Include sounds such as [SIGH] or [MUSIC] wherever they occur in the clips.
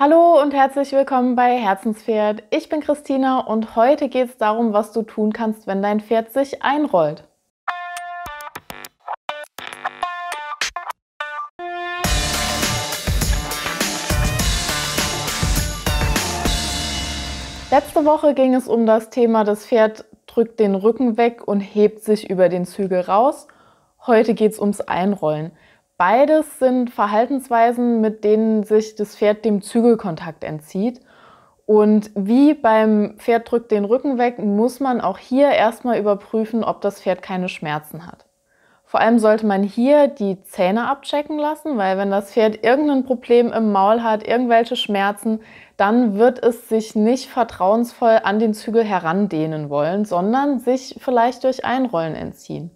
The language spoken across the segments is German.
Hallo und herzlich willkommen bei Herzenspferd. Ich bin Christina und heute geht es darum, was du tun kannst, wenn dein Pferd sich einrollt. Letzte Woche ging es um das Thema, das Pferd drückt den Rücken weg und hebt sich über den Zügel raus. Heute geht es ums Einrollen. Beides sind Verhaltensweisen, mit denen sich das Pferd dem Zügelkontakt entzieht. Und wie beim Pferd drückt den Rücken weg, muss man auch hier erstmal überprüfen, ob das Pferd keine Schmerzen hat. Vor allem sollte man hier die Zähne abchecken lassen, weil wenn das Pferd irgendein Problem im Maul hat, irgendwelche Schmerzen, dann wird es sich nicht vertrauensvoll an den Zügel herandehnen wollen, sondern sich vielleicht durch Einrollen entziehen.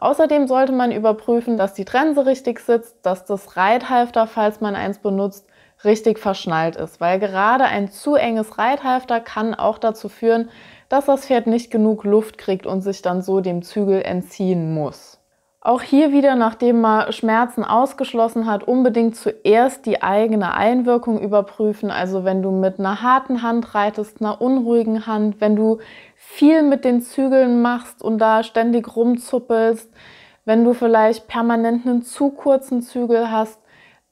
Außerdem sollte man überprüfen, dass die Trense richtig sitzt, dass das Reithalfter, falls man eins benutzt, richtig verschnallt ist, weil gerade ein zu enges Reithalfter kann auch dazu führen, dass das Pferd nicht genug Luft kriegt und sich dann so dem Zügel entziehen muss. Auch hier wieder, nachdem man Schmerzen ausgeschlossen hat, unbedingt zuerst die eigene Einwirkung überprüfen. Also wenn du mit einer harten Hand reitest, einer unruhigen Hand, wenn du viel mit den Zügeln machst und da ständig rumzuppelst, wenn du vielleicht permanent einen zu kurzen Zügel hast,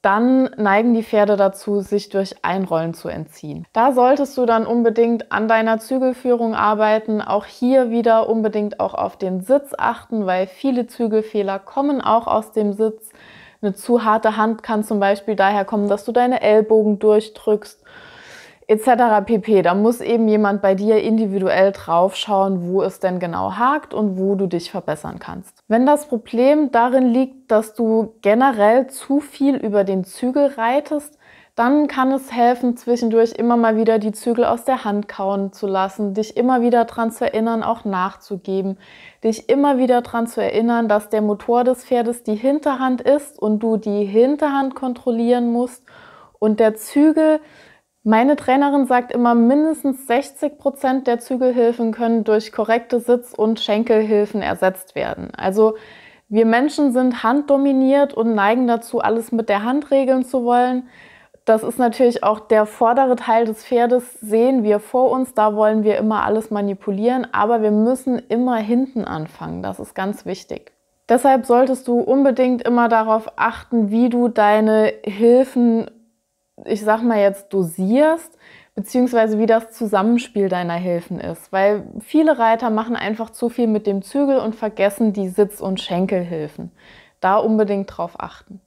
dann neigen die Pferde dazu, sich durch Einrollen zu entziehen. Da solltest du dann unbedingt an deiner Zügelführung arbeiten. Auch hier wieder unbedingt auch auf den Sitz achten, weil viele Zügelfehler kommen auch aus dem Sitz. Eine zu harte Hand kann zum Beispiel daher kommen, dass du deine Ellbogen durchdrückst etc. pp. Da muss eben jemand bei dir individuell draufschauen, wo es denn genau hakt und wo du dich verbessern kannst. Wenn das Problem darin liegt, dass du generell zu viel über den Zügel reitest, dann kann es helfen, zwischendurch immer mal wieder die Zügel aus der Hand kauen zu lassen, dich immer wieder dran zu erinnern, auch nachzugeben, dich immer wieder dran zu erinnern, dass der Motor des Pferdes die Hinterhand ist und du die Hinterhand kontrollieren musst und der Zügel meine Trainerin sagt immer, mindestens 60 Prozent der Zügelhilfen können durch korrekte Sitz- und Schenkelhilfen ersetzt werden. Also wir Menschen sind handdominiert und neigen dazu, alles mit der Hand regeln zu wollen. Das ist natürlich auch der vordere Teil des Pferdes, sehen wir vor uns, da wollen wir immer alles manipulieren, aber wir müssen immer hinten anfangen, das ist ganz wichtig. Deshalb solltest du unbedingt immer darauf achten, wie du deine Hilfen ich sag mal jetzt, dosierst, beziehungsweise wie das Zusammenspiel deiner Hilfen ist. Weil viele Reiter machen einfach zu viel mit dem Zügel und vergessen die Sitz- und Schenkelhilfen. Da unbedingt drauf achten.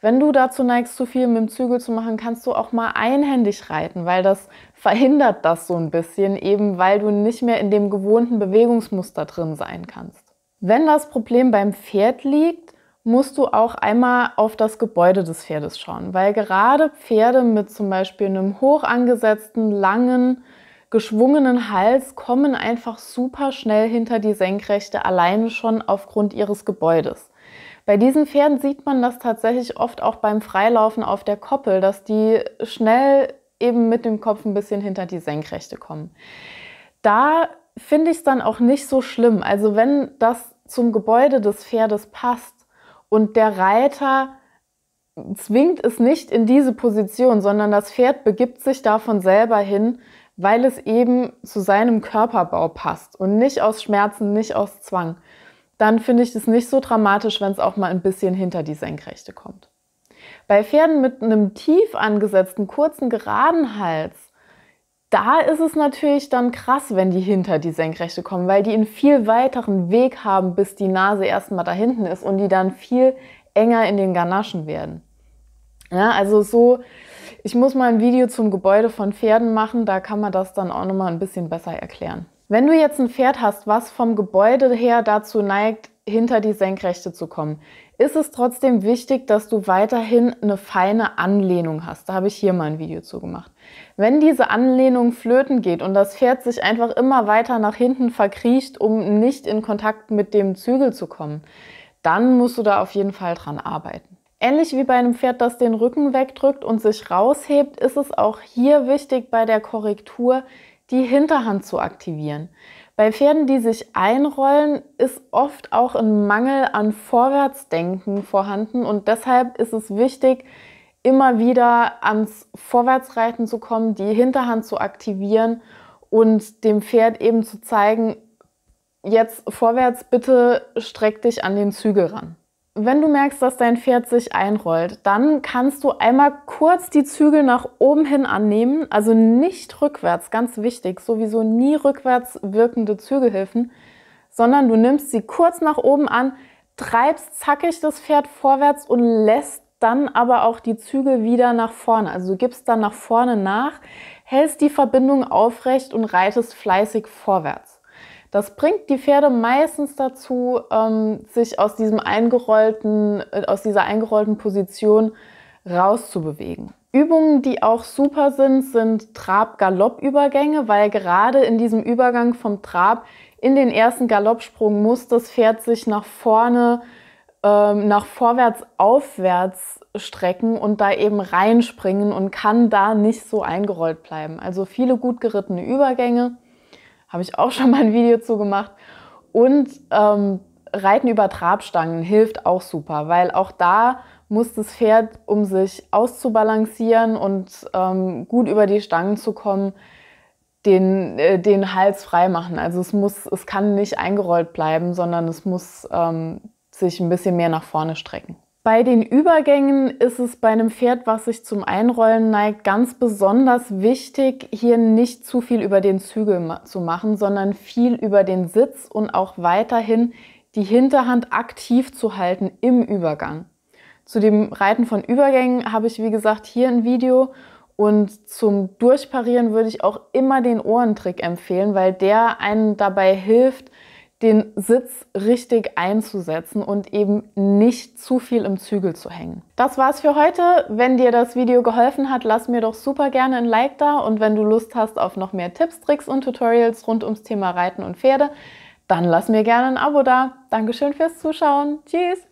Wenn du dazu neigst, zu viel mit dem Zügel zu machen, kannst du auch mal einhändig reiten, weil das verhindert das so ein bisschen, eben weil du nicht mehr in dem gewohnten Bewegungsmuster drin sein kannst. Wenn das Problem beim Pferd liegt, musst du auch einmal auf das Gebäude des Pferdes schauen, weil gerade Pferde mit zum Beispiel einem hoch angesetzten, langen, geschwungenen Hals kommen einfach super schnell hinter die Senkrechte, alleine schon aufgrund ihres Gebäudes. Bei diesen Pferden sieht man das tatsächlich oft auch beim Freilaufen auf der Koppel, dass die schnell eben mit dem Kopf ein bisschen hinter die Senkrechte kommen. Da finde ich es dann auch nicht so schlimm. Also wenn das zum Gebäude des Pferdes passt, und der Reiter zwingt es nicht in diese Position, sondern das Pferd begibt sich davon selber hin, weil es eben zu seinem Körperbau passt und nicht aus Schmerzen, nicht aus Zwang. Dann finde ich es nicht so dramatisch, wenn es auch mal ein bisschen hinter die Senkrechte kommt. Bei Pferden mit einem tief angesetzten, kurzen, geraden Hals da ist es natürlich dann krass, wenn die hinter die Senkrechte kommen, weil die einen viel weiteren Weg haben, bis die Nase erstmal da hinten ist und die dann viel enger in den Ganaschen werden. Ja, also so, ich muss mal ein Video zum Gebäude von Pferden machen, da kann man das dann auch nochmal ein bisschen besser erklären. Wenn du jetzt ein Pferd hast, was vom Gebäude her dazu neigt, hinter die Senkrechte zu kommen, ist es trotzdem wichtig, dass du weiterhin eine feine Anlehnung hast. Da habe ich hier mal ein Video zu gemacht. Wenn diese Anlehnung flöten geht und das Pferd sich einfach immer weiter nach hinten verkriecht, um nicht in Kontakt mit dem Zügel zu kommen, dann musst du da auf jeden Fall dran arbeiten. Ähnlich wie bei einem Pferd, das den Rücken wegdrückt und sich raushebt, ist es auch hier wichtig bei der Korrektur, die Hinterhand zu aktivieren. Bei Pferden, die sich einrollen, ist oft auch ein Mangel an Vorwärtsdenken vorhanden und deshalb ist es wichtig, immer wieder ans Vorwärtsreiten zu kommen, die Hinterhand zu aktivieren und dem Pferd eben zu zeigen, jetzt vorwärts bitte streck dich an den Zügel ran. Wenn du merkst, dass dein Pferd sich einrollt, dann kannst du einmal kurz die Zügel nach oben hin annehmen, also nicht rückwärts, ganz wichtig, sowieso nie rückwärts wirkende Zügelhilfen, sondern du nimmst sie kurz nach oben an, treibst zackig das Pferd vorwärts und lässt dann aber auch die Zügel wieder nach vorne. Also du gibst dann nach vorne nach, hältst die Verbindung aufrecht und reitest fleißig vorwärts. Das bringt die Pferde meistens dazu, ähm, sich aus, diesem eingerollten, äh, aus dieser eingerollten Position rauszubewegen. Übungen, die auch super sind, sind Trab-Galopp-Übergänge, weil gerade in diesem Übergang vom Trab in den ersten Galoppsprung muss das Pferd sich nach vorne, ähm, nach vorwärts, aufwärts strecken und da eben reinspringen und kann da nicht so eingerollt bleiben. Also viele gut gerittene Übergänge habe ich auch [LAUGHS] schon mal ein Video zu gemacht. Und ähm, Reiten über Trabstangen hilft auch super, weil auch da muss das Pferd, um sich auszubalancieren und ähm, gut über die Stangen zu kommen, den, äh, den Hals frei machen. Also es muss, es kann nicht eingerollt bleiben, sondern es muss ähm, sich ein bisschen mehr nach vorne strecken. Bei den Übergängen ist es bei einem Pferd, was sich zum Einrollen neigt, ganz besonders wichtig, hier nicht zu viel über den Zügel zu machen, sondern viel über den Sitz und auch weiterhin die Hinterhand aktiv zu halten im Übergang. Zu dem Reiten von Übergängen habe ich, wie gesagt, hier ein Video. Und zum Durchparieren würde ich auch immer den Ohrentrick empfehlen, weil der einen dabei hilft, den Sitz richtig einzusetzen und eben nicht zu viel im Zügel zu hängen. Das war's für heute. Wenn dir das Video geholfen hat, lass mir doch super gerne ein Like da und wenn du Lust hast auf noch mehr Tipps, Tricks und Tutorials rund ums Thema Reiten und Pferde, dann lass mir gerne ein Abo da. Dankeschön fürs Zuschauen. Tschüss!